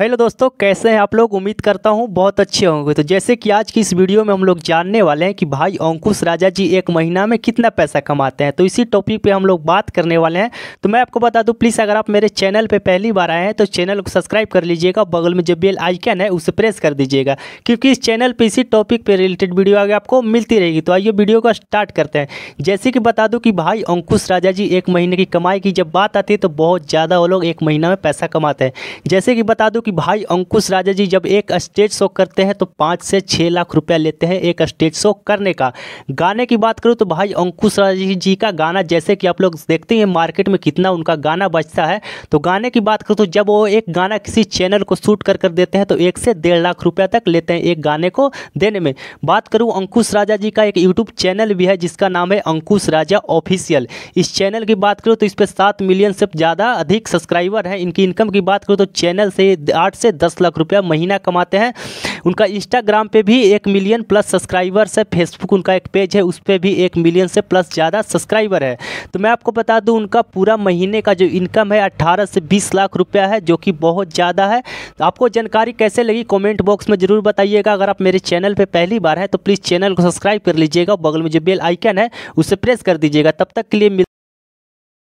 hello दोस्तों कैसे हैं आप लोग उम्मीद करता हूं बहुत अच्छे होंगे तो जैसे कि आज की इस वीडियो में हम लोग जानने वाले हैं कि भाई अंकुश राजा जी एक महीना में कितना पैसा कमाते हैं तो इसी टॉपिक पे हम लोग बात करने वाले हैं तो मैं आपको बता दूं प्लीज़ अगर आप मेरे चैनल पे पहली बार आए हैं तो चैनल को सब्सक्राइब कर लीजिएगा बगल में जो बेल आइकन है उसे प्रेस कर दीजिएगा क्योंकि इस चैनल पर इसी टॉपिक पर रिलेटेड वीडियो आगे आपको मिलती रहेगी तो आइए वीडियो का स्टार्ट करते हैं जैसे कि बता दूँ कि भाई अंकुश राजा जी एक महीने की कमाई की जब बात आती है तो बहुत ज़्यादा वो लोग एक महीना में पैसा कमाते हैं जैसे कि बता दूँ कि भाई अंकुश राजा जी जब एक स्टेज शो करते हैं तो पाँच से छः लाख रुपया लेते हैं एक स्टेज शो करने का गाने की बात करूँ तो भाई अंकुश राजा जी का गाना जैसे कि आप लोग देखते हैं मार्केट में कितना उनका गाना बचता है तो गाने की बात करूँ तो जब वो एक गाना किसी चैनल को शूट कर कर देते हैं तो एक से डेढ़ लाख रुपया तक लेते हैं एक गाने को देने में बात करूँ अंकुश राजा जी का एक यूट्यूब चैनल भी है जिसका नाम है अंकुश राजा ऑफिशियल इस चैनल की बात करूँ तो इस पर सात मिलियन से ज़्यादा अधिक सब्सक्राइबर हैं इनकी इनकम की बात करूँ तो चैनल से आठ से दस लाख रुपया महीना कमाते हैं उनका इंस्टाग्राम पे भी एक मिलियन प्लस सब्सक्राइबर्स है फेसबुक उनका एक पेज है उस पर भी एक मिलियन से प्लस ज़्यादा सब्सक्राइबर है तो मैं आपको बता दूँ उनका पूरा महीने का जो इनकम है अट्ठारह से बीस लाख रुपया है जो कि बहुत ज़्यादा है तो आपको जानकारी कैसे लगी कॉमेंट बॉक्स में ज़रूर बताइएगा अगर आप मेरे चैनल पर पहली बार है तो प्लीज़ चैनल को सब्सक्राइब कर लीजिएगा बगल में जो बेल आइकन है उसे प्रेस कर दीजिएगा तब तक के लिए